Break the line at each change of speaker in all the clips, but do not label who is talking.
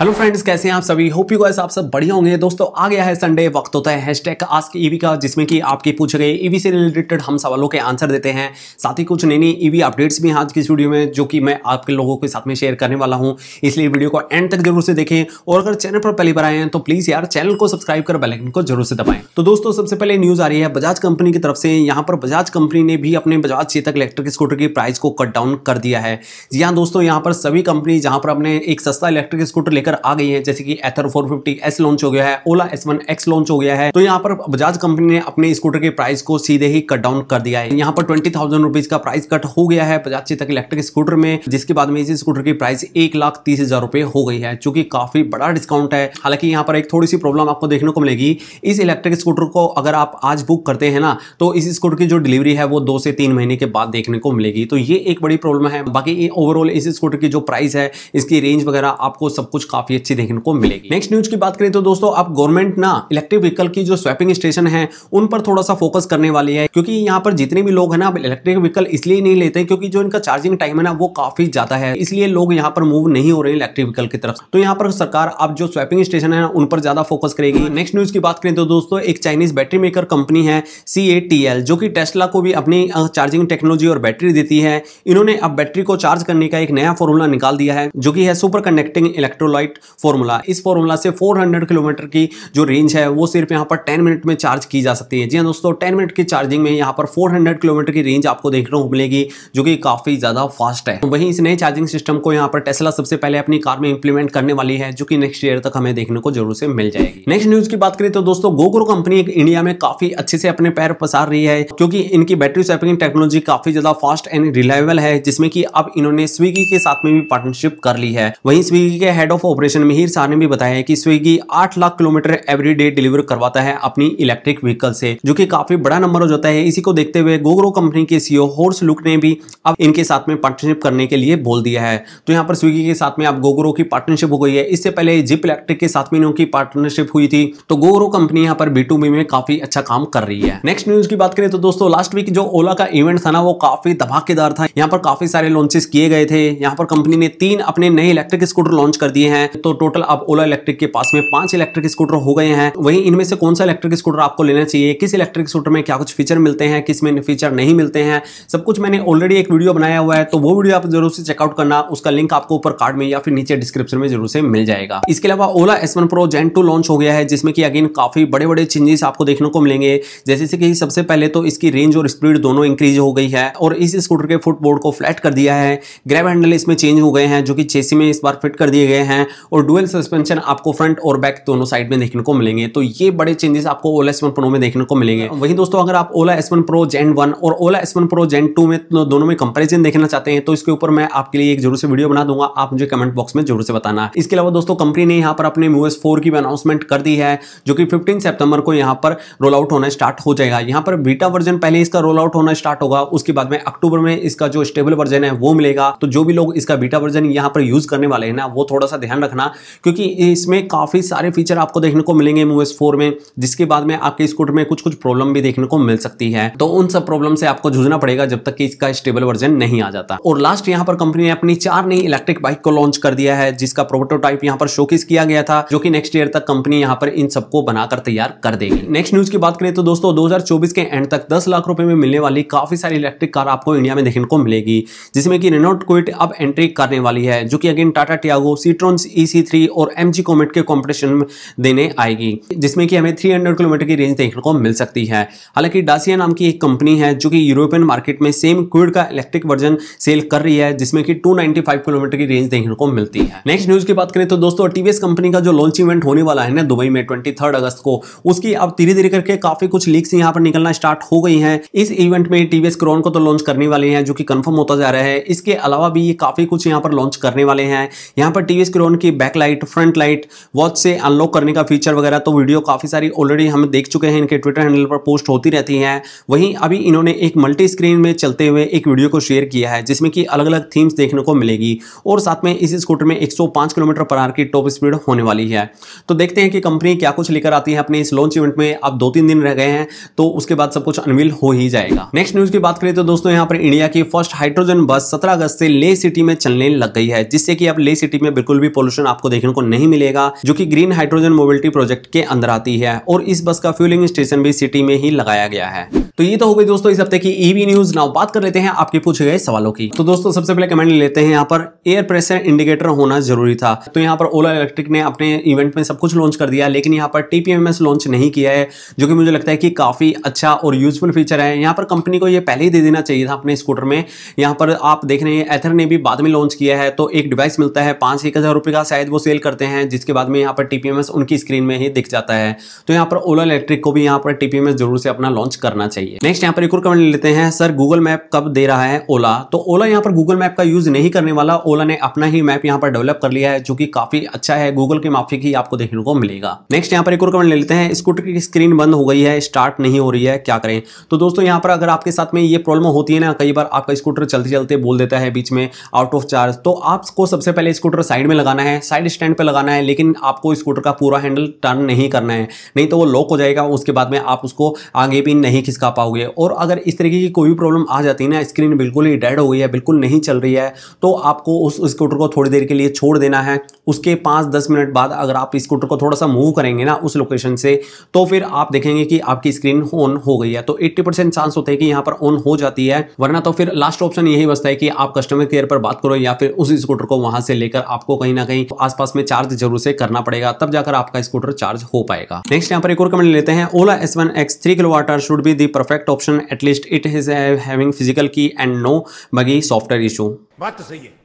Hello friends कैसे हैं आप सभी होप यू गाइस आप सब बढ़िया होंगे दोस्तों आ गया है संडे वक्त होता है हैशटैग का आज ईवी का जिसमें कि आपके पूछ गए ईवी से रिलेटेड हम सवालों के आंसर देते हैं साथ ही कुछ नई नई ईवी अपडेट्स भी हैं आज की वीडियो में जो कि मैं आपके लोगों के साथ में शेयर करने वाला हूँ इसलिए वीडियो को एंड तक जरूर से देखें और अगर चैनल पर पहली बार आए हैं तो प्लीज़ यार चैनल को सब्सक्राइब कर बेलाइकन को जरूर से दबाएं तो दोस्तों सबसे पहले न्यूज़ आ रही है बजाज कंपनी की तरफ से यहाँ पर बजाज कंपनी ने भी अपने बजाज चेतक इलेक्ट्रिक स्कूटर की प्राइस को कट डाउन कर दिया है जी हाँ दोस्तों यहाँ पर सभी कंपनी जहाँ पर अपने एक सस्ता इलेक्ट्रिक स्कूटर ऑफर लेकर आ गई है जैसे कि एथर 450 एस लॉन्च हो गया है Ola S one X launch हो गया है तो यहाँ पर बजाज कंपनी ने अपने स्कूटर के प्राइस को सीधे ही कट डाउन कर दिया है यहाँ पर ट्वेंटी थाउजेंड रुपीज का प्राइस कट हो गया है बजाज चेतक इलेक्ट्रिक स्कूटर में जिसके बाद में इस स्कूटर की प्राइस एक लाख तीस हजार रुपए हो गई है जो कि काफी बड़ा डिस्काउंट है हालांकि यहाँ पर एक थोड़ी सी प्रॉब्लम आपको देखने को मिलेगी इस इलेक्ट्रिक स्कूटर को अगर आप आज बुक करते हैं ना तो इस स्कूटर की जो डिलीवरी है वो दो से तीन महीने के बाद देखने को मिलेगी तो ये एक बड़ी प्रॉब्लम है बाकी ओवरऑल इस स्कूटर की जो प्राइस है इसकी रेंज वगैरह आपको सब कुछ कुछ काफी अच्छी देखने को मिलेगी नेक्स्ट न्यूज की बात करें तो दोस्तों अब गवर्नमेंट ना इलेक्ट्रिक व्हीकल की जो स्वैपिंग स्टेशन है उन पर थोड़ा सा फोकस करने वाली है क्योंकि यहाँ पर जितने भी लोग है ना इलेक्ट्रिक व्हीकल इसलिए नहीं लेते क्योंकि जो इनका चार्जिंग टाइम है ना वो काफी ज्यादा है इसलिए लोग यहाँ पर मूव नहीं हो रहे इलेक्ट्रिक व्हीकल की तरफ तो यहाँ पर सरकार अब जो स्वैपिंग स्टेशन है उन पर ज्यादा फोकस करेगी नेक्स्ट न्यूज की बात करें तो दोस्तों एक चाइनीज बैटरी मेकर कंपनी है सी जो कि टेस्ला को भी अपनी चार्जिंग टेक्नोलॉजी और बैटरी देती है इन्होंने अब बैटरी को चार्ज करने का एक नया फॉर्मूला निकाल दिया है जो कि है super connecting electro electrolyte formula इस फॉर्मूला से 400 किलोमीटर की जो रेंज है वो सिर्फ यहाँ पर 10 मिनट में चार्ज की जा सकती है जी हाँ दोस्तों 10 मिनट की चार्जिंग में यहाँ पर 400 किलोमीटर की रेंज आपको देखने को मिलेगी जो कि काफ़ी ज़्यादा फास्ट है तो वहीं इस नए चार्जिंग सिस्टम को यहाँ पर टेस्ला सबसे पहले अपनी कार में इंप्लीमेंट करने वाली है जो कि नेक्स्ट ईयर तक हमें देखने को जरूर से मिल जाएगी नेक्स्ट न्यूज़ की बात करें तो दोस्तों गोग्रो कंपनी इंडिया में काफ़ी अच्छे से अपने पैर पसार रही है क्योंकि इनकी बैटरी स्वैपिंग टेक्नोलॉजी काफ़ी ज़्यादा फास्ट एंड रिलायबल है जिसमें कि अब इन्होंने स्विगी के साथ में भी पार्टनरशिप कर ली है वहीं स्विगी के head of of operation Mihir Shah ने भी बताया है कि स्विगी आठ lakh kilometre every day deliver करवाता है अपनी इलेक्ट्रिक व्हीकल से जो कि काफी बड़ा नंबर हो जाता है इसी को देखते हुए गोग्रो कंपनी के सीईओ होर्स लुक ने भी अब इनके साथ में पार्टनरशिप करने के लिए बोल दिया है तो यहाँ पर स्विगी के साथ में अब गोग्रो की पार्टनरशिप हो गई है इससे पहले जिप इलेक्ट्रिक के साथ में इनकी पार्टनरशिप हुई थी तो गोग्रो कंपनी यहाँ पर बी में काफी अच्छा काम कर रही है नेक्स्ट न्यूज की बात करें तो दोस्तों लास्ट वीक जो ओला का इवेंट था ना वो काफी धमाकेदार था यहाँ पर काफी सारे लॉन्चेस किए गए थे यहाँ पर कंपनी ने तीन अपने नए इलेक्ट्रिक स्कूटर लॉन्च कर दिए हैं तो टोटल आप ओला इलेक्ट्रिक के पास में पांच इलेक्ट्रिक स्कूटर हो गए हैं वहीं इनमें से कौन सा इलेक्ट्रिक स्कूटर आपको लेना चाहिए किस इलेक्ट्रिक स्कूटर में क्या कुछ फीचर मिलते हैं किस में फीचर नहीं मिलते हैं सब कुछ मैंने ऑलरेडी एक वीडियो बनाया हुआ है तो वो वीडियो आप जरूर से चेकआउट करना उसका लिंक आपको ऊपर कार्ड में या फिर नीचे डिस्क्रिप्शन में जरूर से मिल जाएगा इसके अलावा Ola S one pro gen two launch हो गया है जिसमें कि अगेन काफी बड़े बड़े चेंजेस आपको देखने को मिलेंगे जैसे कि सबसे पहले तो इसकी रेंज और स्पीड दोनों इंक्रीज हो गई है और इस स्कूटर के फुटबोर्ड को फ्लैट कर दिया है ग्रैब हैंडल इसमें चेंज हो गए हैं जो कि चेसी में इस बार फिट कर दिए गए हैं हैं और डुअल सस्पेंशन आपको फ्रंट और बैक दोनों साइड में देखने को मिलेंगे तो ये बड़े चेंजेस आपको ओला एसवन प्रो में देखने को मिलेंगे वहीं दोस्तों अगर आप ओला एसवन प्रो जेन वन और ओला एसवन प्रो जेन टू में दोनों में कंपेरिजन देखना चाहते हैं तो इसके ऊपर मैं आपके लिए एक जरूर से वीडियो बना दूंगा आप मुझे कमेंट बॉक्स में जरूर से बताना इसके अलावा दोस्तों कंपनी ने यहाँ पर अपने मूवेस फोर की अनाउंसमेंट कर दी है जो कि फिफ्टीन सेप्टेम्बर को यहाँ पर रोल आउट होना स्टार्ट हो जाएगा यहाँ पर बीटा वर्जन पहले इसका रोल आउट होना स्टार्ट होगा उसके बाद में अक्टूबर में इसका जो स्टेबल वर्जन है वो मिलेगा तो जो भी लोग इसका बीटा वर्जन यहाँ पर यूज करने वाले हैं ना वो थोड़ा सा ध्यान रखना क्योंकि इसमें काफ़ी सारे फीचर आपको देखने को मिलेंगे एम फोर में जिसके बाद में आपके स्कूटर में कुछ कुछ प्रॉब्लम भी देखने को मिल सकती है तो उन सब प्रॉब्लम से आपको जूझना पड़ेगा जब तक कि इसका स्टेबल वर्जन नहीं आ जाता और लास्ट यहाँ पर कंपनी ने अपनी चार नई इलेक्ट्रिक बाइक को लॉन्च कर दिया है जिसका प्रोटोटाइप यहाँ पर शोकेस किया गया था जो कि नेक्स्ट ईयर तक कंपनी यहाँ पर इन सबको बनाकर तैयार कर देगी नेक्स्ट न्यूज की बात करें तो दोस्तों 2024 के एंड तक 10 लाख रुपए में मिलने वाली काफी सारी इलेक्ट्रिक कार आपको इंडिया में देखने को मिलेगी जिसमें कि रेनोट क्विट अब एंट्री करने वाली है जो कि अगेन टाटा टियागो सीट्रो ईथॉन्स ई e और एम जी कॉमेट के कॉम्पिटिशन देने आएगी जिसमें कि हमें 300 किलोमीटर की रेंज देखने को मिल सकती है हालांकि डासिया नाम की एक कंपनी है जो कि यूरोपियन मार्केट में सेम क्विड का इलेक्ट्रिक वर्जन सेल कर रही है जिसमें कि 295 किलोमीटर की रेंज देखने को मिलती है नेक्स्ट न्यूज की बात करें तो दोस्तों टीवीएस कंपनी का जो लॉन्च इवेंट होने वाला है ना दुबई में ट्वेंटी अगस्त को उसकी अब धीरे धीरे करके काफी कुछ लीक्स यहाँ पर निकलना स्टार्ट हो गई है इस इवेंट में टीवीएस क्रोन को तो लॉन्च करने वाले हैं जो कि कन्फर्म होता जा रहा है इसके अलावा भी ये काफी कुछ यहाँ पर लॉन्च करने वाले हैं यहाँ पर टीवीएस क्रोन की बैकलाइट फ्रंट लाइट वॉच से अनलॉक करने का फीचर वगैरह तो वीडियो काफ़ी सारी ऑलरेडी हम देख चुके हैं इनके ट्विटर हैंडल पर पोस्ट होती रहती है वहीं अभी इन्होंने एक मल्टी स्क्रीन में चलते हुए एक वीडियो को शेयर किया है जिसमें कि अलग अलग थीम्स देखने को मिलेगी और साथ में इस स्कूटर में एक किलोमीटर पर आर की टॉप स्पीड होने वाली है तो देखते हैं कि कंपनी क्या कुछ लेकर आती है अपने इस लॉन्च इवेंट में अब दो तीन दिन रह गए हैं तो उसके बाद सब कुछ अनवील हो ही जाएगा नेक्स्ट न्यूज की बात करें तो दोस्तों यहाँ पर इंडिया की फर्स्ट हाइड्रोजन बस सत्रह अगस्त से ले सिटी में चलने लग गई है जिससे कि अब ले सिटी में बिल्कुल भी पोल्यूशन आपको देखने को नहीं मिलेगा जो कि ग्रीन हाइड्रोजन मोबिलिटी प्रोजेक्ट के अंदर आती है और इस बस का फ्यूलिंग स्टेशन भी सिटी में ही लगाया गया है तो ये तो हो गई दोस्तों इस हफ्ते की ईवी न्यूज नाउ बात कर लेते हैं आपके पूछे गए सवालों की तो दोस्तों सबसे पहले कमेंट लेते हैं यहाँ पर एयर प्रेशर इंडिकेटर होना जरूरी था तो यहाँ पर ओला इलेक्ट्रिक ने अपने इवेंट में सब कुछ लॉन्च कर दिया लेकिन यहाँ पर टीपीएमएस लॉन्च नहीं किया है जो कि मुझे लगता है कि काफी अच्छा और यूजफुल फीचर है यहाँ पर कंपनी को ये पहले ही दे देना चाहिए था अपने स्कूटर में यहाँ पर आप देख रहे हैं एथर ने भी बाद में लॉन्च किया है तो एक डिवाइस मिलता है पाँच एक हज़ार रुपये का शायद वो सेल करते हैं जिसके बाद में यहाँ पर टीपीएमएस उनकी स्क्रीन में ही दिख जाता है तो यहाँ पर ओला इलेक्ट्रिक को भी यहाँ पर टीपीएमएस जरूर से अपना लॉन्च करना चाहिए चाहिए नेक्स्ट यहाँ पर एक और कमेंट लेते हैं सर गूगल मैप कब दे रहा है ओला तो ओला यहाँ पर गूगल मैप का यूज नहीं करने वाला ओला ने अपना ही मैप यहाँ पर डेवलप कर लिया है जो कि काफी अच्छा है गूगल के माफी ही आपको देखने को मिलेगा नेक्स्ट यहाँ पर एक और कमेंट लेते हैं स्कूटर की स्क्रीन बंद हो गई है स्टार्ट नहीं हो रही है क्या करें तो दोस्तों यहाँ पर अगर आपके साथ में ये प्रॉब्लम होती है ना कई बार आपका स्कूटर चलते चलते बोल देता है बीच में आउट ऑफ चार्ज तो आपको सबसे पहले स्कूटर साइड में लगाना है साइड स्टैंड पर लगाना है लेकिन आपको स्कूटर का पूरा हैंडल टर्न नहीं करना है नहीं तो वो लॉक हो जाएगा उसके बाद में आप उसको आगे भी नहीं खिसका पाओगे और अगर इस तरीके की कोई भी प्रॉब्लम आ जाती है ना स्क्रीन बिल्कुल ही डेड हो गई है बिल्कुल नहीं चल रही है तो आपको उस स्कूटर को थोड़ी देर के लिए छोड़ देना है उसके पाँच दस मिनट बाद अगर आप स्कूटर को थोड़ा सा मूव करेंगे ना उस लोकेशन से तो फिर आप देखेंगे कि आपकी स्क्रीन ऑन हो गई है तो एट्टी चांस होते हैं कि यहाँ पर ऑन हो जाती है वरना तो फिर लास्ट ऑप्शन यही बचता है कि आप कस्टमर केयर पर बात करो या फिर उस स्कूटर को वहां से लेकर आपको कहीं ना कहीं आसपास में चार्ज जरूर से करना पड़ेगा तब जाकर आपका स्कूटर चार्ज हो पाएगा नेक्स्ट यहाँ पर एक और कमेंट लेते हैं Ola S one X three kilowatt should be the perfect option at least it is having physical key and no buggy software issue बात तो सही है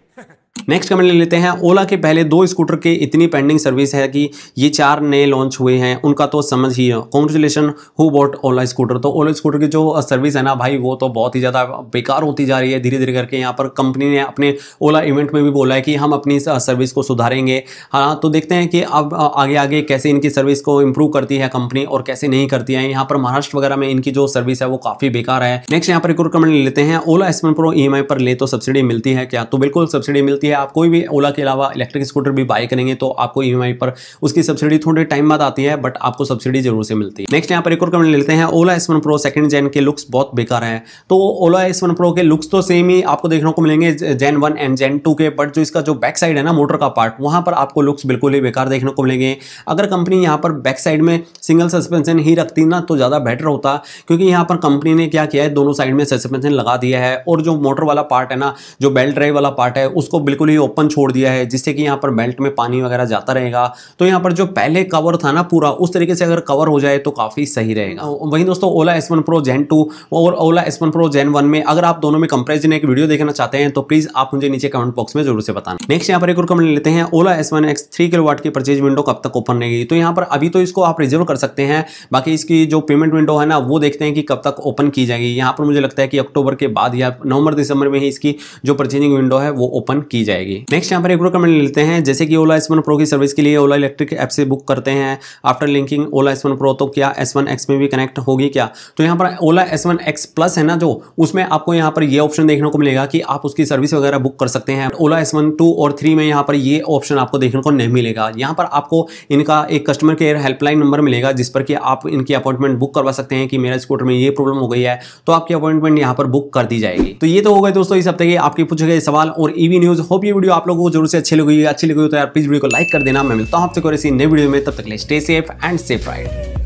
नेक्स्ट कमेंट ले लेते हैं ओला के पहले दो स्कूटर के इतनी पेंडिंग सर्विस है कि ये चार नए लॉन्च हुए हैं उनका तो समझ ही congratulation who bought Ola scooter तो ओला स्कूटर की जो सर्विस है ना भाई वो तो बहुत ही ज़्यादा बेकार होती जा रही है धीरे धीरे करके यहाँ पर कंपनी ने अपने ओला इवेंट में भी बोला है कि हम अपनी सर्विस को सुधारेंगे हाँ तो देखते हैं कि अब आगे आगे कैसे इनकी सर्विस को इम्प्रूव करती है कंपनी और कैसे नहीं करती है यहाँ पर महाराष्ट्र वगैरह में इनकी जो सर्विस है वो काफ़ी बेकार है नेक्स्ट यहाँ पर एक और कमेंट ले लेते हैं ओला एसमन प्रो ई पर ले तो सब्सिडी मिलती है क्या तो बिल्कुल सब्सिडी मिलती सकती है आप कोई भी ओला के अलावा इलेक्ट्रिक स्कूटर भी बाय करेंगे तो आपको ई e पर उसकी सब्सिडी थोड़ी टाइम बाद आती है बट आपको सब्सिडी जरूर से मिलती है नेक्स्ट यहाँ पर एक और कमेंट लेते हैं Ola S one pro second gen के लुक्स बहुत बेकार है तो ओला एस वन प्रो के लुक्स तो सेम ही आपको देखने को मिलेंगे gen one and gen two के बट जो इसका जो बैक साइड है ना मोटर का पार्ट वहाँ पर आपको लुक्स बिल्कुल ही बेकार देखने को मिलेंगे अगर कंपनी यहाँ पर बैक साइड में सिंगल सस्पेंशन ही रखती ना तो ज़्यादा बेटर होता क्योंकि यहाँ पर कंपनी ने क्या किया है दोनों साइड में सस्पेंशन लगा दिया है और जो मोटर वाला पार्ट है ना जो बेल्ट ड्राइव वाला पार्ट है उसको बिल्कुल ही ओपन छोड़ दिया है जिससे कि यहाँ पर बेल्ट में पानी वगैरह जाता रहेगा तो यहाँ पर जो पहले कवर था ना पूरा उस तरीके से अगर कवर हो जाए तो काफ़ी सही रहेगा हाँ। वहीं दोस्तों Ola S one pro gen two और Ola S one pro gen one में अगर आप दोनों में कंपेरिजन एक वीडियो देखना चाहते हैं तो प्लीज़ आप मुझे नीचे कमेंट बॉक्स में जरूर से बताना नेक्स्ट यहाँ पर एक और कमेंट लेते हैं Ola S one X three की परचेज विंडो कब तक ओपन रहेगी तो यहाँ पर अभी तो इसको आप रिजर्व कर सकते हैं बाकी इसकी जो पेमेंट विंडो है ना वो देखते हैं कि कब तक ओपन की जाएगी यहाँ पर मुझे लगता है कि अक्टूबर के बाद या नवंबर दिसंबर में ही इसकी जो परचेजिंग विंडो है वो ओपन की जाएगी नेक्स्ट यहाँ पर एक रिकमेंड लेते हैं जैसे कि ओला एस प्रो की सर्विस के लिए ओला इलेक्ट्रिक ऐप से बुक करते हैं after linking Ola S pro तो क्या एस एक्स में भी कनेक्ट होगी क्या तो यहाँ पर ओला एस एक्स प्लस है ना जो उसमें आपको यहाँ पर ये ऑप्शन देखने को मिलेगा कि आप उसकी सर्विस वगैरह बुक कर सकते हैं ओला एस टू और थ्री में यहाँ पर ये ऑप्शन आपको देखने को नहीं मिलेगा यहाँ पर आपको इनका एक कस्टमर केयर हेल्पलाइन नंबर मिलेगा जिस पर कि आप इनकी अपॉइंटमेंट बुक करवा सकते हैं कि मेरा स्कूटर में ये प्रॉब्लम हो गई है तो आपकी अपॉइंटमेंट यहाँ पर बुक कर दी जाएगी तो ये तो हो गए दोस्तों इस हफ्ते के आपके पूछे गए सवाल और ईवी न्यूज़ हो होप ये वीडियो आप लोगों को जरूर से अच्छी लगी अच्छी लगी तो यार प्लीज़ वीडियो को लाइक कर देना मैं मिलता हूँ आपसे कोई ऐसी नई वीडियो में तब तक ले stay safe and safe ride